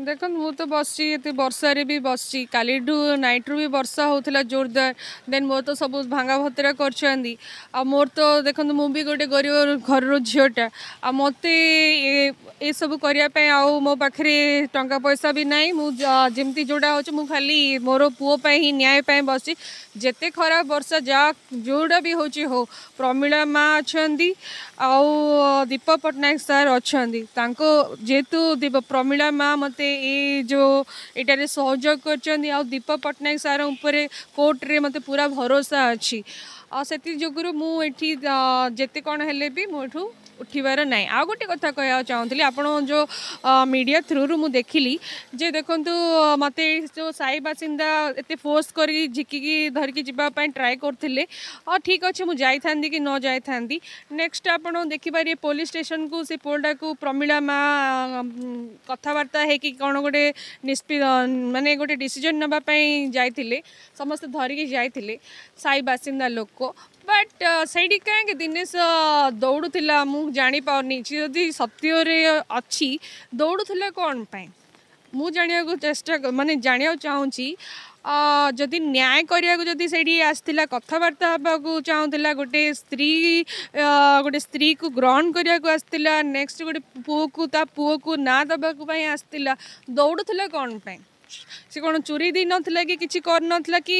ଦେଖନ୍ତୁ ମୁଁ ତ ବସିଛି ଏତେ ବର୍ଷାରେ ବି ବସିଛି କାଲିଠୁ ନାଇଟ୍ରୁ ବି ବର୍ଷା ହେଉଥିଲା ଜୋରଦାର ଦେନ୍ ମୋର ତ ସବୁ ଭାଙ୍ଗା ଭତରା କରିଛନ୍ତି ଆଉ ମୋର ତ ଦେଖନ୍ତୁ ମୁଁ ବି ଗୋଟେ ଗରିବ ଘରର ଝିଅଟା ଆଉ ମୋତେ ये सब करने मो पाखे टा पैसा भी नाई मुझे जोड़ा हो खाली मोर पुओप ही न्यायपे बस जिते खराब वर्षा जा जोड़ा भी होची हो प्रमीला माँ अच्छा आउ दीप पट्टनायक सर अच्छा जेहेतु दीप प्रमीला माँ मत यो ये सहयोग कर दीप पट्टनायक सार उपरे कोर्ट रे मते पूरा भरोसा अच्छी से जुगर मुझे जिते कौन भी मुझे उठबार ना आउ गोटे कथा कह चाहूँगी आप जो मीडिया थ्रु रु देख ली जे देखु मत जो साई बासीदा एत फोर्स कर झिकी धरिकी जावाई ट्राए करते ठीक अच्छे मुझे कि न जाए नेक्स्ट आप देखिपर पुलिस स्टेसन को से पुओटा को प्रमीला माँ कथबार्ता है कि कौन गोटे मानने गोटे डीसीजन नापी जाते समस्त धरिकी जाते साई बासीदा लोक बट से कहीं दिनेश दौड़ा मु जापनी जो सत्य अच्छी दौड़ा कौन पाए मु जानवाक चेस्टा मानते जानवाक चाहिए जदि न्याय करवाकूला कथबार्ता हाँ चाहूला गोटे स्त्री गोटे स्त्री को ग्रहण करवाक आसला नेक्स्ट गोटे पुओ को पुह को ना देवाक आसला दौड़ा कौन पाए সে কোণ চুরি দেই নথিলা কি কিছু কর নথিলা কি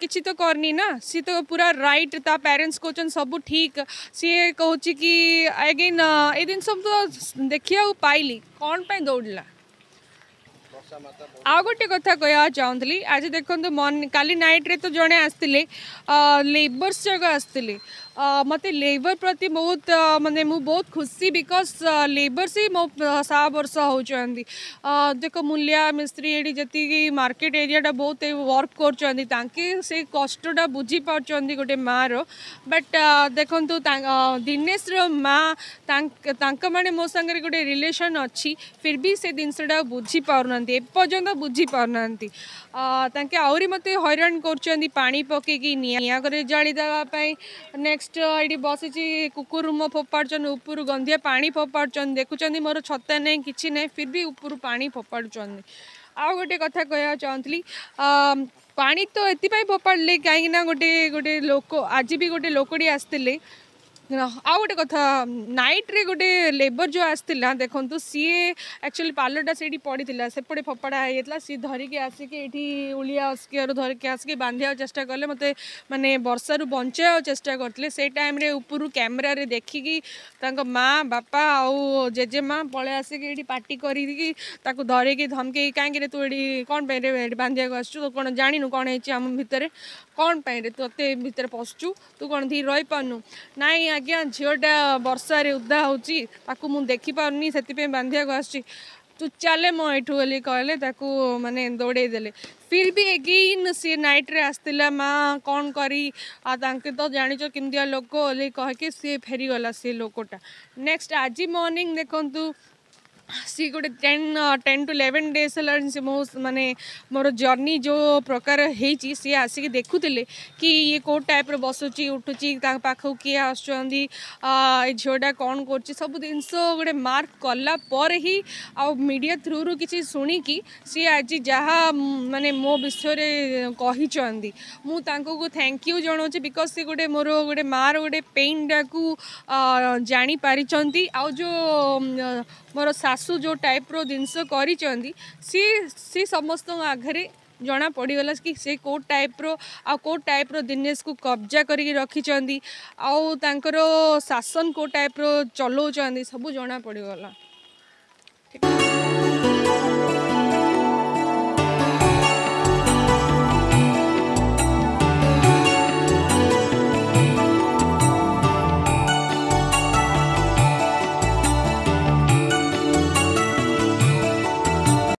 কিছু তো করনি না সে তো পুরা রাইট তা প্যারেন্টস কোচন সবু ঠিক সে কহুচি কি এগেন এই জিনিস তো দেখিয়া পাইলি কোণ পাই দৌড়লা ଆଉ ଗୋଟେ କଥା କହିବାକୁ ଚାହୁଁଥିଲି ଆଜି ଦେଖନ୍ତୁ ମର୍ଣ୍ଣିଂ କାଲି ନାଇଟ୍ରେ ତ ଜଣେ ଆସିଥିଲେ ଲେବର୍ସ ଯାକ ଆସିଥିଲେ मत लेबर प्रति बहुत मानते मु बहुत खुशी बिकज लेबर से मो सात वर्ष हो देख मूलिया मिस्त्री ये जी मार्केट एरिया बहुत वर्क कर से कष्टा बुझीपार गोटे माँ रट देखु दिनेश माँ मैंने मो सा गोटे रिलेसन अच्छी फिर भी से जिनसटा बुझी ना एपर्यंत बुझी पार ना आते हईराण कर पकड़ निआँ जाली नेक्स्ट ନେକ୍ସଟ ଏଇଠି ବସିଛି କୁକୁର ମୋ ଫୋପାଡ଼ୁଛନ୍ତି ଉପରୁ ଗନ୍ଧିଆ ପାଣି ଫୋପାଡ଼ୁଛନ୍ତି ଦେଖୁଛନ୍ତି ମୋର ଛତା ନାହିଁ କିଛି ନାହିଁ ଫିର୍ ବି ଉପରୁ ପାଣି ଫୋପାଡ଼ୁଛନ୍ତି ଆଉ ଗୋଟେ କଥା କହିବାକୁ ଚାହୁଁଥିଲି ପାଣି ତ ଏଥିପାଇଁ ଫୋପାଡ଼ିଲେ କାହିଁକିନା ଗୋଟେ ଗୋଟେ ଲୋକ ଆଜି ବି ଗୋଟେ ଲୋକଟି ଆସିଥିଲେ ଆଉ ଗୋଟେ କଥା ନାଇଟ୍ରେ ଗୋଟେ ଲେବର ଯେଉଁ ଆସିଥିଲା ଦେଖନ୍ତୁ ସିଏ ଆକ୍ଚୁଆଲି ପାଲଟା ସେଇଠି ପଡ଼ିଥିଲା ସେପଟେ ଫୋପଡ଼ା ହେଇଯାଇଥିଲା ସିଏ ଧରିକି ଆସିକି ଏଇଠି ଉଳିଆ ଅସ୍କିଆରୁ ଧରିକି ଆସିକି ବାନ୍ଧିବାକୁ ଚେଷ୍ଟା କଲେ ମୋତେ ମାନେ ବର୍ଷାରୁ ବଞ୍ଚାଇବାକୁ ଚେଷ୍ଟା କରିଥିଲେ ସେଇ ଟାଇମ୍ରେ ଉପରୁ କ୍ୟାମେରାରେ ଦେଖିକି ତାଙ୍କ ମା ବାପା ଆଉ ଜେଜେମା ପଳେଇ ଆସିକି ଏଇଠି ପାଟି କରିକି ତାକୁ ଧରିକି ଧମକେଇ କାହିଁକିରେ ତୁ ଏଠି କ'ଣ ପାଇଁ ବାନ୍ଧିବାକୁ ଆସିଛୁ କ'ଣ ଜାଣିନୁ କ'ଣ ହେଇଛି ଆମ ଭିତରେ कौन पाई तुते तो भितर पशु तु कौन धीरे रही पार् ना आज्ञा झीटा बर्षा उदा होती मुझे देखिपार नहीं से बांधा को आस तू चले मूँ बोली कहले मैंने दौड़ेदे फिर भी एगेन सी नाइट्रे आसला माँ कौन करके तो जाच किमती लोक बोली कह कि सी फेरीगला से लोकटा नेक्स्ट आज मर्णिंग देखूँ सी गोटे ten ten to eleven days है से मो मैंने मोर जर्नी जो प्रकार होती सी आसिक देखुले कि ये कौ टाइप बसुची उठुची पाखक किए आସୁଛନ୍ତି ଝିଅଟା କ'ଣ କରୁଛି ସବୁ ଜିନିଷ ଗୋଟେ ମାର୍କ କଲା ପରେ ହିଁ ଆଉ ମିଡ଼ିଆ ଥ୍ରୁରୁ କିଛି ଶୁଣିକି ସିଏ ଆଜି ଯାହା ମାନେ ମୋ ବିଷୟରେ କହିଛନ୍ତି ମୁଁ ତାଙ୍କୁ ଥ୍ୟାଙ୍କ ୟୁ ଜଣାଉଛି ବିକଜ୍ ସେ ଗୋଟେ ମୋର ଗୋଟେ ମାଆର ଗୋଟେ ପେନ୍ଟାକୁ ଜାଣିପାରିଛନ୍ତି ଆଉ ଯେଉଁ ମୋର ଶାଶୁ ଶାଶୁ ଯେଉଁ ଟାଇପ୍ର ଜିନିଷ କରିଛନ୍ତି ସିଏ ସିଏ ସମସ୍ତଙ୍କ ଆଗରେ ଜଣା ପଡ଼ିଗଲା କି ସେ କେଉଁ ଟାଇପ୍ର ଆଉ କେଉଁ ଟାଇପ୍ର ଦିନେଶକୁ କବ୍ଜା କରିକି ରଖିଛନ୍ତି ଆଉ ତାଙ୍କର ଶାସନ କେଉଁ ଟାଇପ୍ର ଚଲାଉଛନ୍ତି ସବୁ ଜଣା ପଡ଼ିଗଲା